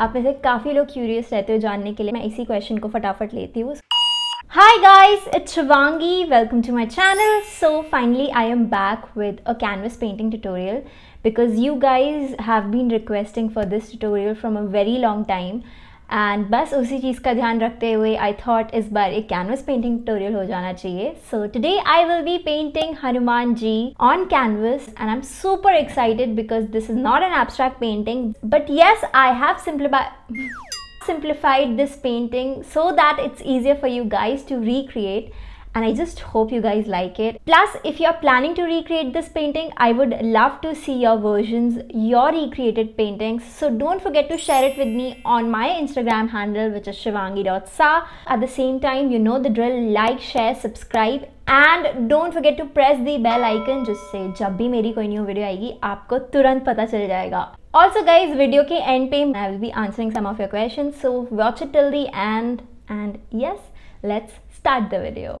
आप में से काफ़ी लोग क्यूरियस रहते हो जानने के लिए मैं इसी क्वेश्चन को फटाफट लेती हूँ Hi guys, it's Shivangi. Welcome to my channel. So finally I am back with a canvas painting tutorial because you guys have been requesting for this tutorial from a very long time and बस उसी चीज़ का ध्यान रखते हुए I thought इस बार एक canvas painting tutorial हो जाना चाहिए so today I will be painting Hanuman ji on canvas and I am super excited because this is not an abstract painting but yes I have simplified this painting so that it's easier for you guys to recreate and I just hope you guys like it. Plus, if you're planning to recreate this painting, I would love to see your versions, your recreated paintings. So don't forget to share it with me on my Instagram handle, which is shivangi.sa. At the same time, you know the drill, like, share, subscribe and don't forget to press the bell icon जिससे जब भी मेरी कोई video video आएगी आपको तुरंत पता चल जाएगा ऑल्सो गाइज वीडियो के एंड पे will be answering some of your questions, so watch it till the end. And yes, let's start the video.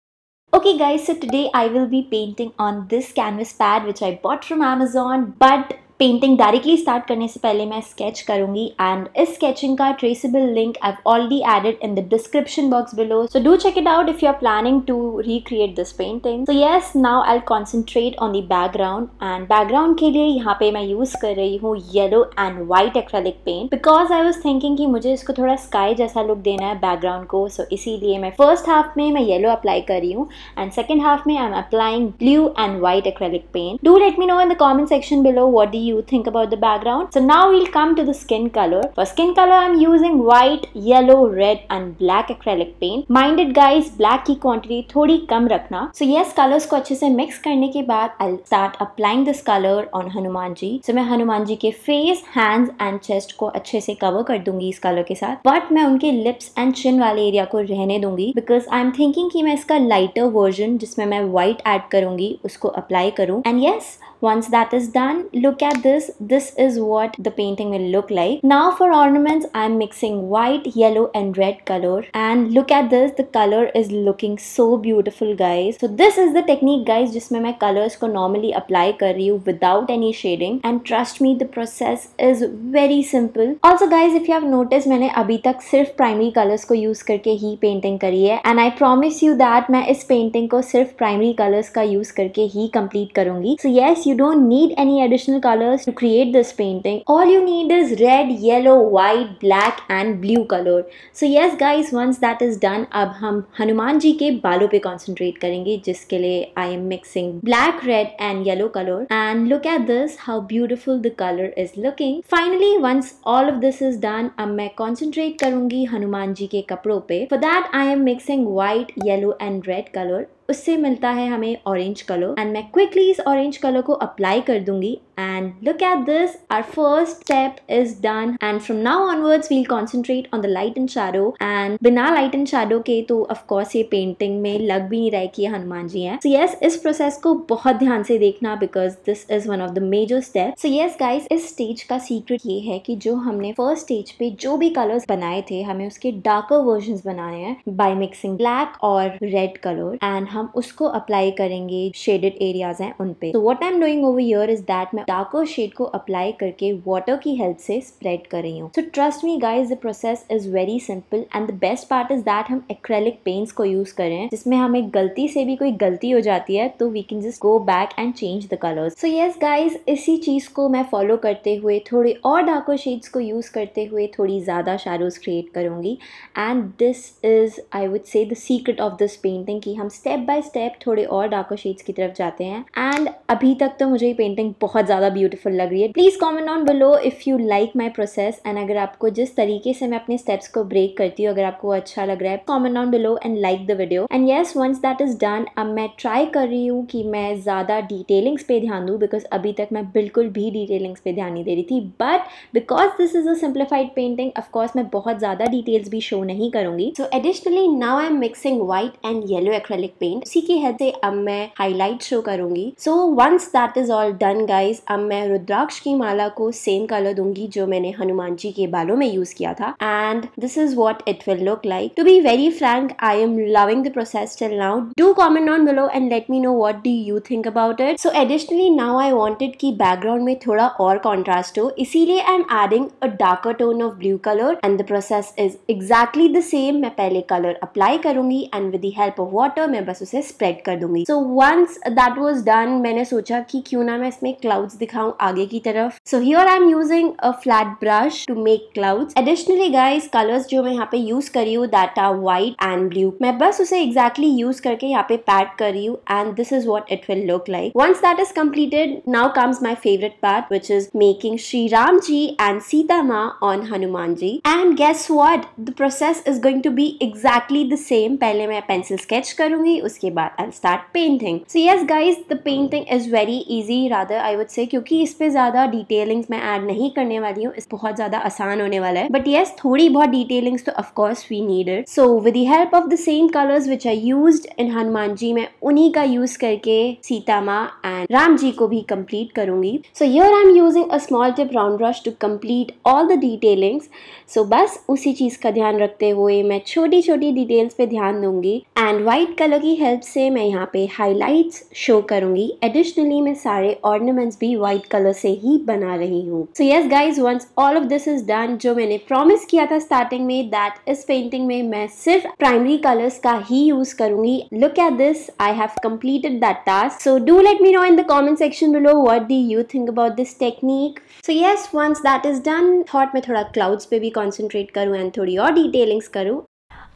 Okay guys, so today I will be painting on this canvas pad which I bought from Amazon but painting directly start करने से पहले मैं sketch करूंगी and इस sketching का traceable link I already added in the description box below so do check it out if you are planning to recreate this painting so yes now I concentrate on the background and background के लिए यहाँ पे मैं use कर रही हूँ yellow and white acrylic paint because I was thinking कि मुझे इसको थोड़ा स्काई जैसा लुक देना है बैकग्राउंड को सो so इसीलिए मैं फर्स्ट हाफ में मैं येलो अप्लाई कर रही हूँ एंड सेकेंड हाफ में I am applying blue and white acrylic paint do let me know in the comment section below what do you think about the background. So now we'll come to the skin color. For skin color, I'm using white, yellow, red and black acrylic paint. Minded guys, black ki quantity thodi kam rakhna So yes, colors ko acche se mix karne ke baad I'll start applying this color on hanuman ji So main hanuman ji ke face, hands and chest ko acche se cover kar dungi is color ke sath But main unke lips and chin wale area ko rehne dungi because I'm thinking ki main iska lighter version jisme main white add karungi usko apply karu And yes, Once that is done, look at this. This is what the painting will look like. Now for ornaments, I'm mixing white, yellow and red color. And look at this, the color is looking so beautiful guys. So this is the technique guys, जिसमें my colors को normally apply कर without any shading. And trust me, the process is very simple. Also guys, if you have noticed, मैंने अभी तक सिर्फ primary colors को use करके painting करी And I promise you that मैं is painting को सिर्फ primary colors का use करके complete karungi So yes, you don't need any additional colors to create this painting. All you need is red, yellow, white, black and blue color. So yes guys, once that is done, अब हम हनुमान के बालों पे concentrate करेंगे जिसके लिए I am mixing black, red and yellow color. And look at this, how beautiful the color is looking. Finally, once all of this is done, अब मैं concentrate करूंगी हनुमान जी के कपड़ों पे. For that, I am mixing white, yellow and red color उससे मिलता है हमें ऑरेंज कलर एंड मैं क्विकली इस ऑरेंज कलर को अप्लाई कर दूंगी and look at this our first step is done and from now onwards we'll concentrate on the light and shadow and बिना लाइट एंड शेडो के तो of course ये painting में लग भी नहीं रहा है कि हनुमान जी हैं सो यस इस प्रोसेस को बहुत ध्यान से देखना because this is one of the major step so yes guys इस स्टेज का सीक्रेट ये है कि जो हमने फर्स्ट स्टेज पे जो भी कलर्स बनाए थे हमें उसके डार्कर वर्जन बनाने हैं बाय मिक्सिंग ब्लैक और रेड कलर एंड हम उसको अप्लाई करेंगे शेडेड एरियाज हैं उन पे तो what I am doing over here is that मैं डार्को शेड को अप्लाई करके वाटर की हेल्प से स्प्रेड कर रही हूँ so trust me guys the process is very simple and the best part is that हम एक्रेलिक पेंट्स को यूज करें जिसमें हमें गलती से भी कोई गलती हो जाती है तो we can just go back and change the colours so yes guys इसी चीज को मैं फॉलो करते हुए थोड़े और डार्को शेड्स को यूज करते हुए थोड़ी ज्यादा शेडोज क्रिएट करूंगी and this is I would say the secret of this painting कि हम स्टेप बाय स्टेप थोड़े और डार्कर शेड्स की तरफ जाते हैं एंड अभी तक तो मुझे ये पेंटिंग बहुत ज़्यादा ब्यूटीफुल लग रही है please comment on below if you like my process and अगर आपको जिस तरीके से मैं अपने स्टेप्स को ब्रेक करती हूँ अगर आपको अच्छा लग रहा है comment on below and like the video and yes once that is done अब मैं ट्राई कर रही हूँ कि मैं ज़्यादा डिटेलिंग्स पे ध्यान दूँ बिकॉज अभी तक मैं बिल्कुल भी डिटेलिंग्स पे ध्यान नहीं दे रही थी but because this is a simplified painting of course मैं बहुत ज़्यादा डिटेल्स भी शो नहीं करूँगी so additionally now I am mixing white and yellow acrylic paint point उसी की हेल्प से अब मैं हाईलाइट शो करूंगी so once that is all done guys अब मैं रुद्राक्ष की माला को सेम कलर दूंगी जो मैंने हनुमान जी के बालों में यूज किया था and this is what it will look like to be very frank I am loving the process till now do comment on below and let me know what do you think about it so additionally now I wanted की background में थोड़ा और contrast हो इसीलिए I am adding a darker tone of blue colour and the process is exactly the same मैं पहले colour apply करूंगी and with the help of water मैं बस उसे स्प्रेड कर दूंगी so once that was done मैंने सोचा कि क्यों ना मैं इसमें क्लाउड्स दिखाऊं आगे की तरफ सो ही here I am using a flat brush to make clouds additionally guys colours जो मैं यहाँ पे यूज करी हूँ that are white and blue मैं बस उसे एग्जैक्टली यूज करके यहाँ पे पैड कर रही हूँ and this is what it will look like once that is completed now comes my favourite part which is making Shri Ram ji and Sita Maa on Hanuman ji and guess what the process is going to be exactly the same पहले मैं pencil sketch करूंगी उसके बाद I start painting so yes guys the painting is very easy rather I would say क्योंकि इस पे ज्यादा detailings मैं ऐड नहीं करने वाली हूँ बहुत ज्यादा आसान होने वाला है बट यस थोड़ी बहुत डिटेलिंग्स तो of course we needed so with the help of the same colours which I use in Hanuman ji मैं उन्हीं का यूज करके सीता माँ एंड राम जी को भी कंप्लीट करूंगी so here I am using a small tip round brush to complete all the detailings so बस उसी चीज का ध्यान रखते हुए मैं छोटी छोटी डिटेल्स पे ध्यान दूंगी एंड व्हाइट कलर की हेल्प से मैं यहाँ पे हाइलाइट्स शो करूंगी एडिशनली मैं सारे ऑर्नामेंट्स भी व्हाइट कलर से ही बना रही हूँ so yes guys once all of this is done जो मैंने प्रॉमिस किया था स्टार्टिंग में दैट इस पेंटिंग में मैं सिर्फ प्राइमरी कलर्स का ही यूज करूंगी look at this I have completed that task so do let me know in the comment section below what do you think about this technique so yes once that is done thought मैं थोड़ा clouds पे भी concentrate करूँ and थोड़ी और detailings करूँ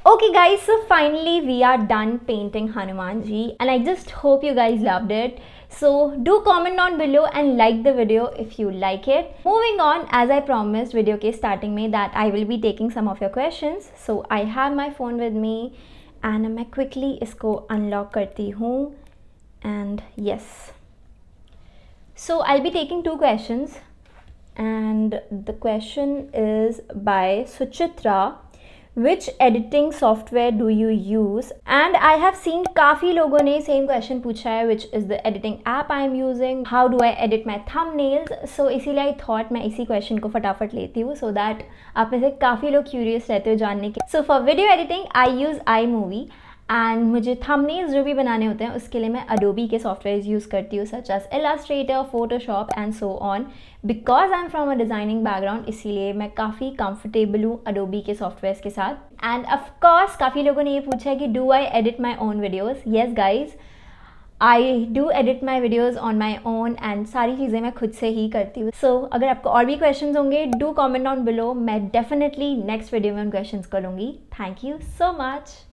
Okay guys, so finally we are done painting Hanumanji and I just hope you guys loved it. So do comment down below and like the video if you like it. Moving on, as I promised video case starting me that I will be taking some of your questions. So I have my phone with me and I quickly isko unlock करती hoon. and yes. So I'll be taking two questions and the question is by Suchitra which editing software do you use and I have seen काफ़ी लोगों ने same question पूछा है which is the editing app I am using how do I edit my thumbnails सो इसीलिए I thought मैं इसी question को फटाफट लेती हूँ सो दैट आप में से काफ़ी लोग क्यूरियस रहते हो जानने के so for video editing I use iMovie and मुझे थंबनेल्स जो भी बनाने होते हैं उसके लिए मैं अडोबी के सॉफ्टवेयर यूज़ करती हूँ such as illustrator Photoshop and so on because I am from a designing background इसीलिए मैं काफ़ी कंफर्टेबल हूँ अडोबी के सॉफ्टवेयर के साथ एंड ऑफकोर्स काफ़ी लोगों ने ये पूछा है कि do I edit my own videos yes guys I do edit my videos on my own and सारी चीज़ें मैं खुद से ही करती हूँ सो so, अगर आपको और भी क्वेश्चन होंगे डू कॉमेंट ऑन बिलो मैं डेफिनेटली नेक्स्ट वीडियो में उन क्वेश्चन करूँगी थैंक यू सो मच